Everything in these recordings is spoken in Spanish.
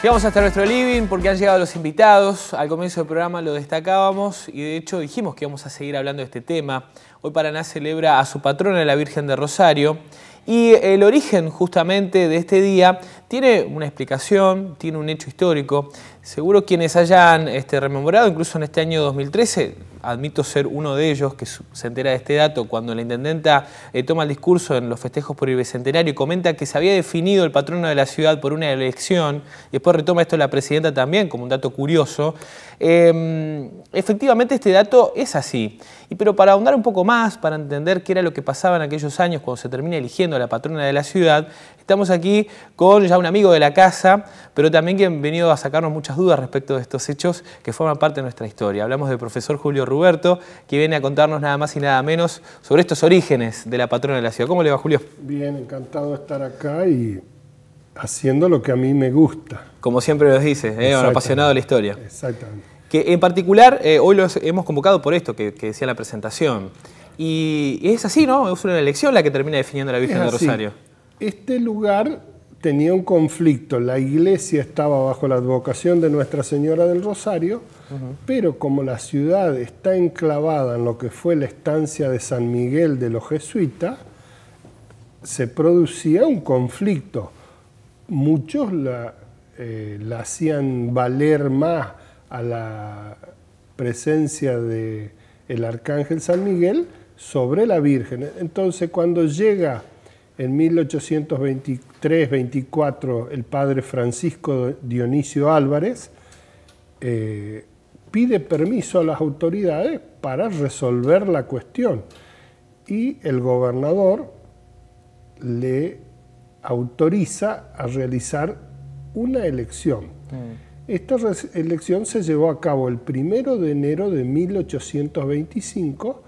Llegamos hasta nuestro living porque han llegado los invitados. Al comienzo del programa lo destacábamos y de hecho dijimos que íbamos a seguir hablando de este tema. Hoy Paraná celebra a su patrona, la Virgen de Rosario. Y el origen justamente de este día tiene una explicación, tiene un hecho histórico. Seguro quienes hayan este, rememorado, incluso en este año 2013, admito ser uno de ellos que se entera de este dato, cuando la intendenta eh, toma el discurso en los festejos por el Bicentenario y comenta que se había definido el patrono de la ciudad por una elección, y después retoma esto la presidenta también como un dato curioso, em, efectivamente este dato es así. Y, pero para ahondar un poco más, para entender qué era lo que pasaba en aquellos años cuando se termina eligiendo a la patrona de la ciudad, estamos aquí con ya un amigo de la casa, pero también que han venido a sacarnos muchas dudas respecto de estos hechos que forman parte de nuestra historia. Hablamos del profesor Julio Ruberto, que viene a contarnos nada más y nada menos sobre estos orígenes de la patrona de la ciudad. ¿Cómo le va, Julio? Bien, encantado de estar acá y haciendo lo que a mí me gusta. Como siempre los dice, ¿eh? un apasionado de la historia. Exactamente. Que en particular, eh, hoy los hemos convocado por esto que, decía la presentación. Y es así, ¿no? Es una elección la que termina definiendo la Virgen de Rosario. Este lugar tenía un conflicto. La iglesia estaba bajo la advocación de Nuestra Señora del Rosario, pero como la ciudad está enclavada en lo que fue la estancia de San Miguel de los jesuitas, se producía un conflicto. Muchos la, eh, hacían valer más a la presencia del arcángel San Miguel sobre la Virgen. Entonces cuando llega en 1823-24 el padre Francisco Dionisio Álvarez eh, pide permiso a las autoridades para resolver la cuestión y el gobernador le autoriza a realizar una elección. Mm. Esta elección se llevó a cabo el primero de enero de 1825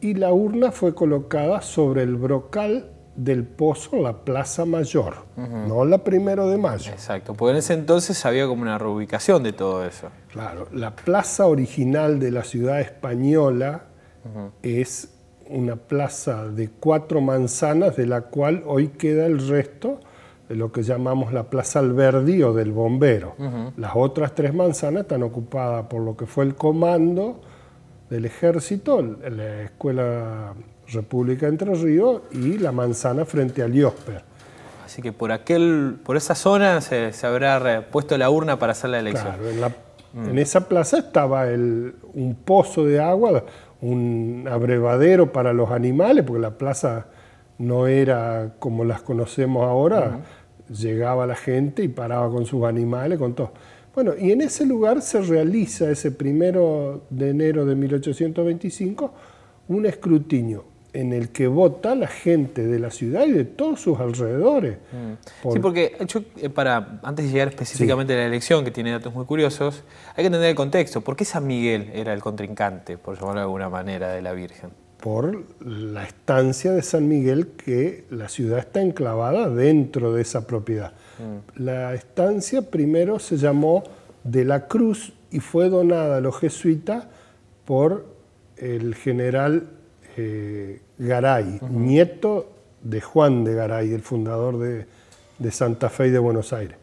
y la urna fue colocada sobre el brocal del Pozo la Plaza Mayor, no la Primero de Mayo. Exacto, porque en ese entonces había como una reubicación de todo eso. Claro, la plaza original de la ciudad española es una plaza de cuatro manzanas de la cual hoy queda el resto de lo que llamamos la Plaza Alberdi o del Bombero. Las otras tres manzanas están ocupadas por lo que fue el Comando, del ejército, la Escuela República Entre Ríos y la manzana frente al Iosper. Así que por, aquel, por esa zona se, habrá puesto la urna para hacer la elección. Claro, mm. en, esa plaza estaba el, un pozo de agua, un abrevadero para los animales, porque la plaza no era como las conocemos ahora, llegaba la gente y paraba con sus animales, con todo. Bueno, y en ese lugar se realiza ese primero de enero de 1825 un escrutinio en el que vota la gente de la ciudad y de todos sus alrededores. Mm. Sí, porque eh, para, antes de llegar específicamente a la elección, que tiene datos muy curiosos, hay que entender el contexto. ¿Por qué San Miguel era el contrincante, por llamarlo de alguna manera, de la Virgen? por la estancia de San Miguel, que la ciudad está enclavada dentro de esa propiedad. Mm. La estancia primero se llamó de la Cruz y fue donada a los jesuitas por el general eh, Garay, nieto de Juan de Garay, el fundador de Santa Fe y de Buenos Aires.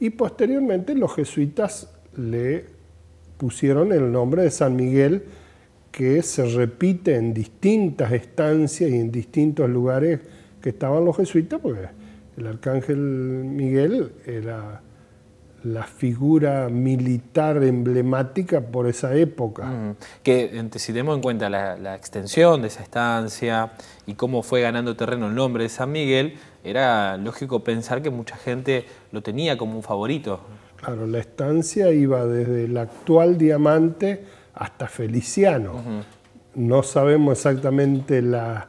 Y posteriormente los jesuitas le pusieron el nombre de San Miguel, que se repite en distintas estancias y en distintos lugares que estaban los jesuitas, porque el arcángel Miguel era la figura militar emblemática por esa época. Mm, que si tenemos en cuenta la, extensión de esa estancia y cómo fue ganando terreno el nombre de San Miguel, era lógico pensar que mucha gente lo tenía como un favorito. Claro, la estancia iba desde el actual Diamante hasta Feliciano. No sabemos exactamente las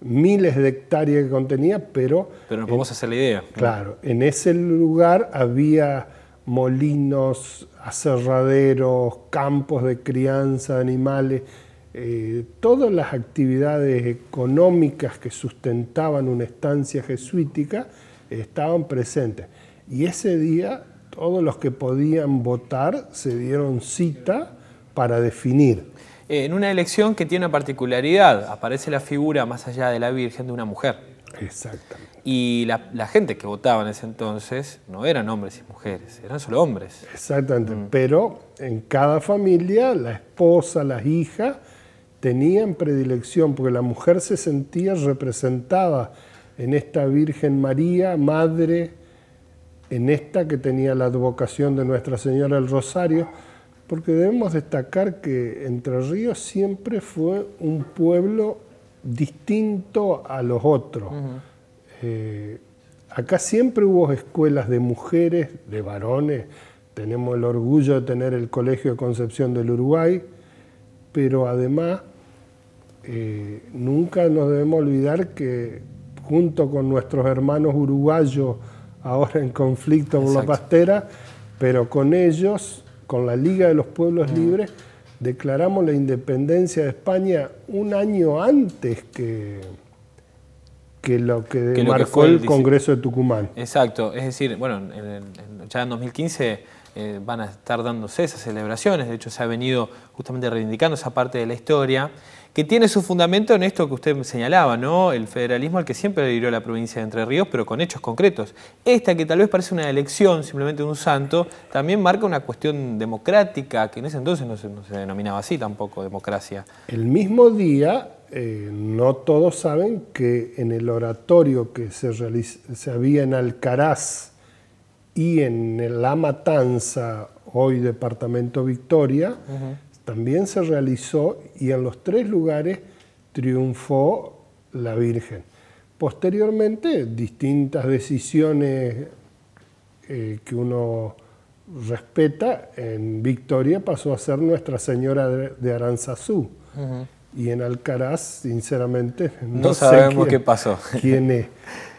miles de hectáreas que contenía, pero... Pero nos podemos hacer la idea. Claro, en ese lugar había molinos, aserraderos, campos de crianza de animales, eh, todas las actividades económicas que sustentaban una estancia jesuítica estaban presentes. Y ese día todos los que podían votar se dieron cita para definir. Eh, en una elección que tiene una particularidad, aparece la figura más allá de la Virgen de una mujer. Exactamente. Y la, gente que votaba en ese entonces no eran hombres y mujeres, eran solo hombres. Exactamente, mm. pero en cada familia la esposa, las hijas tenían predilección porque la mujer se sentía representada en esta Virgen María, madre, en esta que tenía la advocación de Nuestra Señora del Rosario porque debemos destacar que Entre Ríos siempre fue un pueblo distinto a los otros. Eh, acá siempre hubo escuelas de mujeres, de varones, tenemos el orgullo de tener el Colegio de Concepción del Uruguay, pero además eh, nunca nos debemos olvidar que junto con nuestros hermanos uruguayos ahora en conflicto con la pastera, pero con ellos con la Liga de los Pueblos mm. Libres, declaramos la independencia de España un año antes que, que lo que, marcó el, Congreso de Tucumán. Exacto, es decir, bueno, en, en, ya en 2015 eh, van a estar dándose esas celebraciones, de hecho se ha venido justamente reivindicando esa parte de la historia, que tiene su fundamento en esto que usted señalaba, ¿no? El federalismo al que siempre adhirió la provincia de Entre Ríos, pero con hechos concretos. Esta que tal vez parece una elección, simplemente un santo, también marca una cuestión democrática, que en ese entonces no se, denominaba así tampoco, democracia. El mismo día, eh, no todos saben que en el oratorio que se, se había en Alcaraz, y en La Matanza, hoy Departamento Victoria, también se realizó y en los tres lugares triunfó la Virgen. Posteriormente, distintas decisiones eh, que uno respeta, en Victoria pasó a ser Nuestra Señora de Aranzazú. Y en Alcaraz, sinceramente, no, sabemos qué pasó. ¿Quién es?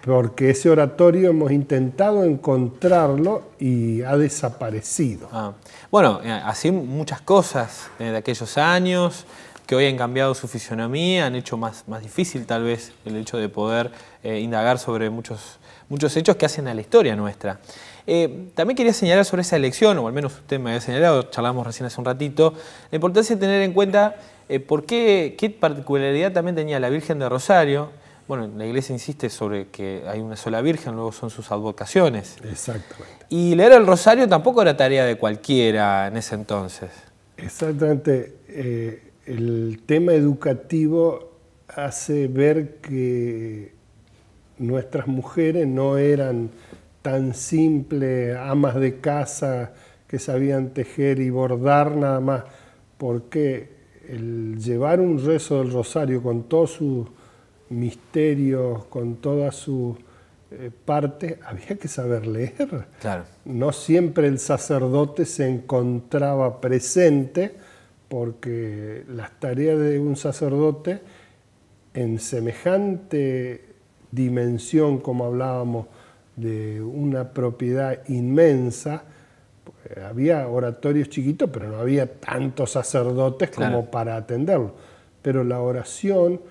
porque ese oratorio hemos intentado encontrarlo y ha desaparecido. Ah, bueno, eh, así muchas cosas eh, de aquellos años que hoy han cambiado su fisionomía, han hecho más, difícil tal vez el hecho de poder eh, indagar sobre muchos, muchos hechos que hacen a la historia nuestra. también quería señalar sobre esa elección, o al menos usted me había señalado, charlamos recién hace un ratito, la importancia de tener en cuenta por qué, qué particularidad también tenía la Virgen de Rosario, bueno, la iglesia insiste sobre que hay una sola Virgen, luego son sus advocaciones. Exactamente. Y leer el rosario tampoco era tarea de cualquiera en ese entonces. Exactamente. Eh, el tema educativo hace ver que nuestras mujeres no eran tan simples amas de casa que sabían tejer y bordar nada más, porque el llevar un rezo del rosario con todo su misterios, con toda su partes, eh, parte, había que saber leer. No siempre el sacerdote se encontraba presente porque las tareas de un sacerdote en semejante dimensión como hablábamos de una propiedad inmensa, pues, había oratorios chiquitos, pero no había tantos sacerdotes como para atenderlo. Pero la oración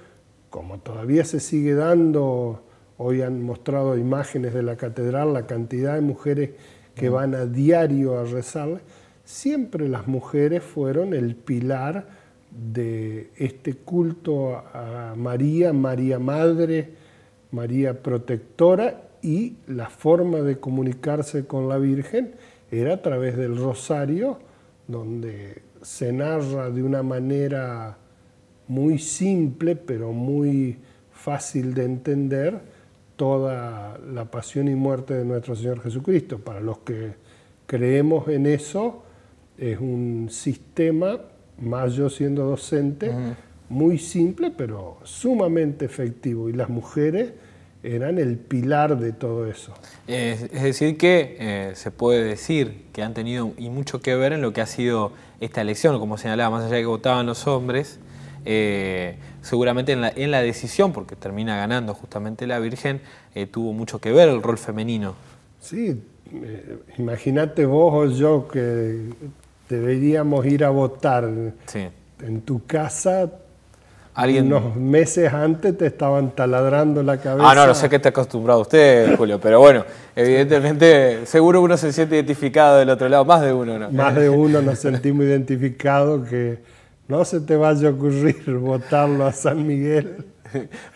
como todavía se sigue dando, hoy han mostrado imágenes de la catedral, la cantidad de mujeres que mm. van a diario a rezar, siempre las mujeres fueron el pilar de este culto a María, María Madre, María Protectora y la forma de comunicarse con la Virgen era a través del rosario, donde se narra de una manera muy simple, pero muy fácil de entender, toda la pasión y muerte de nuestro Señor Jesucristo. Para los que creemos en eso, es un sistema, más yo siendo docente, muy simple, pero sumamente efectivo. Y las mujeres eran el pilar de todo eso. Es, decir, que eh, se puede decir que han tenido y mucho que ver en lo que ha sido esta elección, como señalaba, más allá de que votaban los hombres, eh, seguramente en la, en la, decisión, porque termina ganando justamente la Virgen, eh, tuvo mucho que ver el rol femenino. Sí, eh, imagínate vos o yo que deberíamos ir a votar. En tu casa ¿Alguien? Unos meses antes te estaban taladrando la cabeza. Ah, no, no sé qué te ha acostumbrado usted, Julio, pero bueno, evidentemente, seguro uno se siente identificado del otro lado, más de uno, ¿no? Más de uno nos sentimos identificados que no se te vaya a ocurrir votarlo a San Miguel.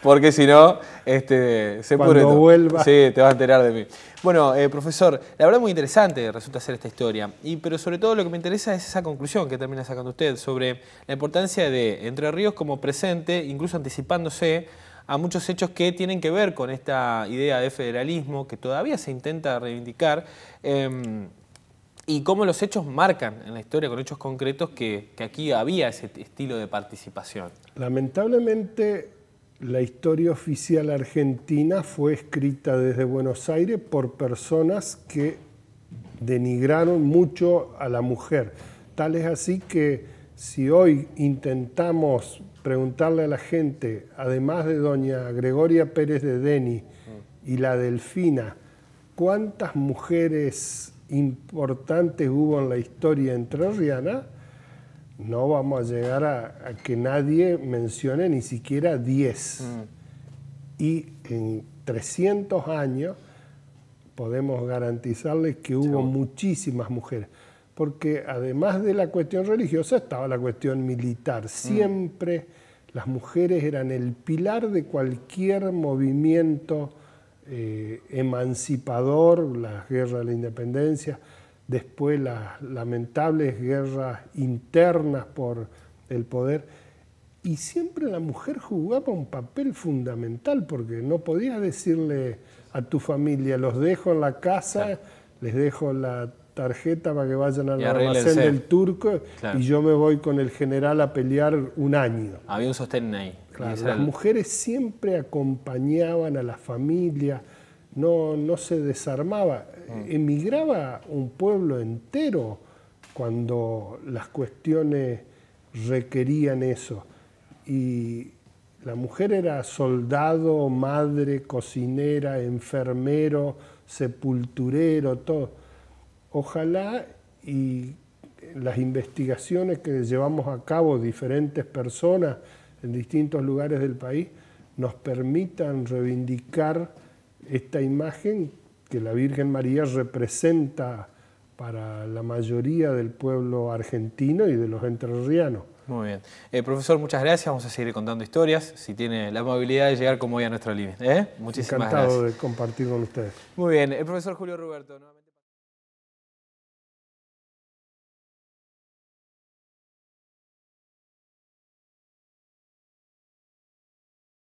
Porque si no, este, se Cuando vuelva. Sí, te va a enterar de mí. Bueno, eh, profesor, la verdad muy interesante resulta ser esta historia. Y, pero sobre todo lo que me interesa es esa conclusión que termina sacando usted sobre la importancia de Entre Ríos como presente, incluso anticipándose a muchos hechos que tienen que ver con esta idea de federalismo que todavía se intenta reivindicar. Em, y cómo los hechos marcan en la historia con hechos concretos que, aquí había ese estilo de participación. Lamentablemente la historia oficial argentina fue escrita desde Buenos Aires por personas que denigraron mucho a la mujer. Tal es así que si hoy intentamos preguntarle a la gente, además de doña Gregoria Pérez de Deni y la Delfina, ¿cuántas mujeres importantes hubo en la historia entrerriana, no vamos a llegar a, que nadie mencione ni siquiera 10. Mm. Y en 300 años podemos garantizarles que hubo muchísimas mujeres. Porque además de la cuestión religiosa estaba la cuestión militar. Mm. Siempre las mujeres eran el pilar de cualquier movimiento eh, emancipador, la guerra de la independencia, después las lamentables guerras internas por el poder. Y siempre la mujer jugaba un papel fundamental porque no podías decirle a tu familia, los dejo en la casa, les dejo la tarjeta para que vayan al almacén del turco y yo me voy con el general a pelear un año. Había un sostén ahí las mujeres siempre acompañaban a la familia, no, se desarmaba. Mm. Emigraba un pueblo entero cuando las cuestiones requerían eso. Y la mujer era soldado, madre, cocinera, enfermero, sepulturero, todo. Ojalá y las investigaciones que llevamos a cabo diferentes personas en distintos lugares del país nos permitan reivindicar esta imagen que la Virgen María representa para la mayoría del pueblo argentino y de los entrerrianos. Muy bien. Eh, profesor, muchas gracias. Vamos a seguir contando historias. Si tiene la amabilidad de llegar como hoy a nuestro límite. ¿eh? Muchísimas Encantado gracias. Encantado de compartir con ustedes. Muy bien. El profesor Julio Roberto.